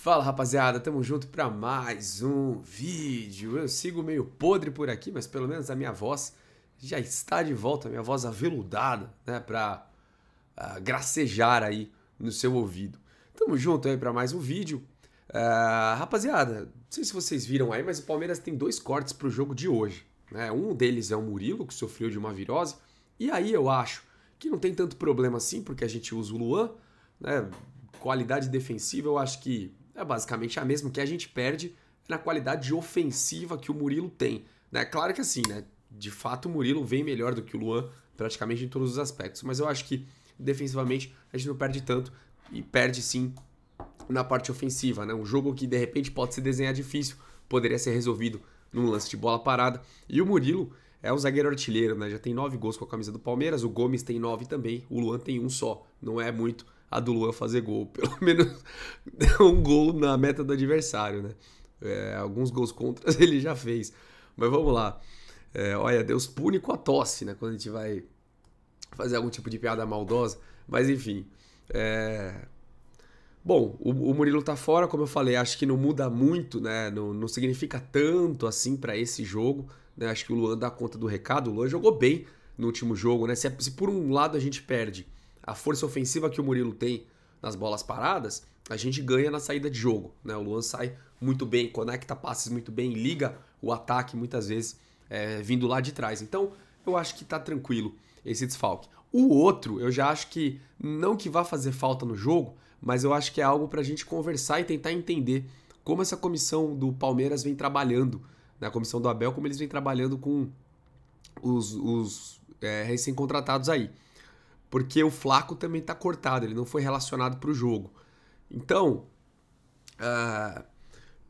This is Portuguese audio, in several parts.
Fala rapaziada, tamo junto para mais um vídeo. Eu sigo meio podre por aqui, mas pelo menos a minha voz já está de volta, a minha voz aveludada, né, para uh, ah, gracejar aí no seu ouvido. Tamo junto aí para mais um vídeo. Uh, rapaziada, não sei se vocês viram aí, mas o Palmeiras tem dois cortes pro jogo de hoje. Né? Um deles é o Murilo, que sofreu de uma virose, e aí eu acho que não tem tanto problema assim, porque a gente usa o Luan, né? Qualidade defensiva, eu acho que é basicamente a mesma que a gente perde na qualidade ofensiva que o Murilo tem. Né? Claro que assim, né? De fato, o Murilo vem melhor do que o Luan praticamente em todos os aspectos. Mas eu acho que defensivamente a gente não perde tanto e perde sim na parte ofensiva. Né? Um jogo que de repente pode se desenhar difícil, poderia ser resolvido num lance de bola parada. E o Murilo é o zagueiro artilheiro, né? já tem nove gols com a camisa do Palmeiras, o Gomes tem nove também, o Luan tem um só, não é muito a do Luan fazer gol. Pelo menos um gol na meta do adversário, né? É, alguns gols contra ele já fez. Mas vamos lá. É, olha, Deus pune com a tosse, né? Quando a gente vai fazer algum tipo de piada maldosa. Mas enfim. É... Bom, o, o, Murilo tá fora, como eu falei, acho que não muda muito, né? Não, não significa tanto assim para esse jogo. Né? Acho que o Luan dá conta do recado. O Luan jogou bem no último jogo, né? Se, é, se por um lado a gente perde a força ofensiva que o Murilo tem nas bolas paradas, a gente ganha na saída de jogo. Né? O Luan sai muito bem, conecta passes muito bem, liga o ataque muitas vezes é, vindo lá de trás. Então, eu acho que tá tranquilo esse desfalque. O outro, eu já acho que não que vá fazer falta no jogo, mas eu acho que é algo para a gente conversar e tentar entender como essa comissão do Palmeiras vem trabalhando, na né? comissão do Abel, como eles vêm trabalhando com os, os é, recém-contratados aí porque o Flaco também está cortado, ele não foi relacionado para o jogo. Então, ah, o uh,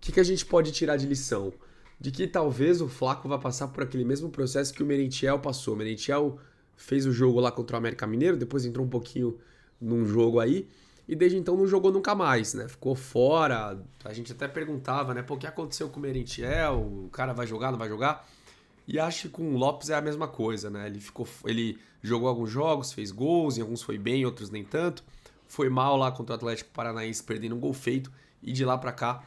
que, que a gente pode tirar de lição? De que talvez o Flaco vá passar por aquele mesmo processo que o Merentiel passou. O Merentiel fez o jogo lá contra o América Mineiro, depois entrou um pouquinho num jogo aí, e desde então não jogou nunca mais, né? Ficou fora, a gente até perguntava, né? Pô, o que aconteceu com o Merentiel? O cara vai jogar, não vai jogar? E acho que com o Lopes é a mesma coisa, né? Ele ficou, ele jogou alguns jogos, fez gols, em alguns foi bem, em outros nem tanto. Foi mal lá contra o Atlético Paranaense, perdendo um gol feito e de lá para cá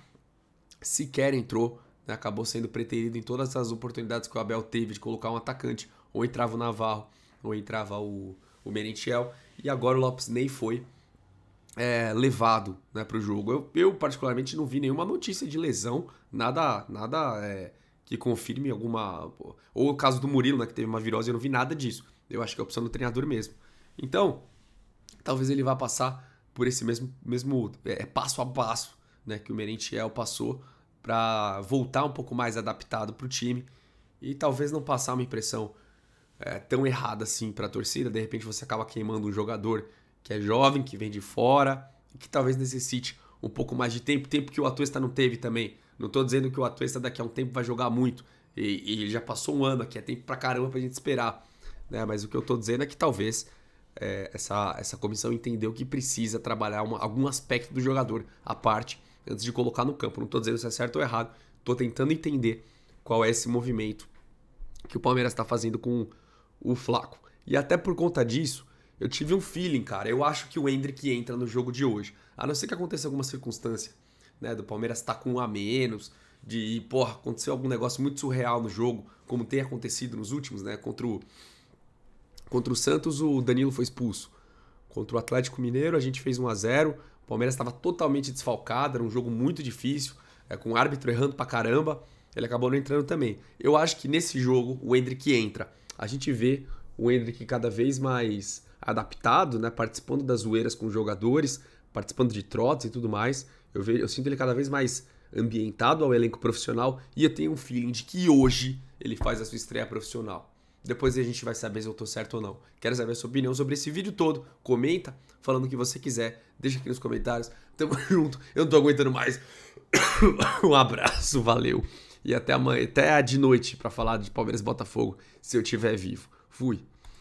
sequer entrou, né? acabou sendo preterido em todas as oportunidades que o Abel teve de colocar um atacante, ou entrava o Navarro, ou entrava o, o Merentiel, e agora o Lopes nem foi é, levado né, para o jogo. Eu, eu, particularmente, não vi nenhuma notícia de lesão, nada, nada é, que confirme alguma. Ou o caso do Murilo, né, que teve uma virose, eu não vi nada disso. Eu acho que é a opção do treinador mesmo. Então, talvez ele vá passar por esse mesmo, mesmo é, é passo a passo né, que o Merentiel passou para voltar um pouco mais adaptado para o time e talvez não passar uma impressão é, tão errada assim para a torcida. De repente você acaba queimando um jogador que é jovem, que vem de fora, que talvez necessite um pouco mais de tempo, tempo que o Atuesta não teve também não estou dizendo que o Atuesta daqui a um tempo vai jogar muito. E, e já passou um ano aqui, é tempo pra caramba pra gente esperar. Né? Mas o que eu estou dizendo é que talvez é, essa, essa comissão entendeu que precisa trabalhar uma, algum aspecto do jogador à parte antes de colocar no campo. Não estou dizendo se é certo ou errado, estou tentando entender qual é esse movimento que o Palmeiras está fazendo com o Flaco. E até por conta disso, eu tive um feeling, cara. Eu acho que o Hendrick entra no jogo de hoje. A não ser que aconteça alguma circunstância né, do Palmeiras estar tá com um a menos, de, porra, aconteceu algum negócio muito surreal no jogo, como tem acontecido nos últimos, né? Contra o, contra o Santos, o Danilo foi expulso. Contra o Atlético Mineiro, a gente fez um a 0 O Palmeiras estava totalmente desfalcado, era um jogo muito difícil, é, com o árbitro errando pra caramba. Ele acabou não entrando também. Eu acho que nesse jogo, o Hendrick entra. A gente vê o Hendrick cada vez mais adaptado, né? Participando das zoeiras com jogadores, participando de trotes e tudo mais. Eu, vejo, eu sinto ele cada vez mais ambientado ao elenco profissional e eu tenho um feeling de que hoje ele faz a sua estreia profissional. Depois a gente vai saber se eu estou certo ou não. Quero saber a sua opinião sobre esse vídeo todo. Comenta falando o que você quiser. Deixa aqui nos comentários. Tamo junto. Eu não tô aguentando mais. Um abraço, valeu. E até amanhã, até de noite para falar de Palmeiras e Botafogo, se eu tiver vivo. Fui.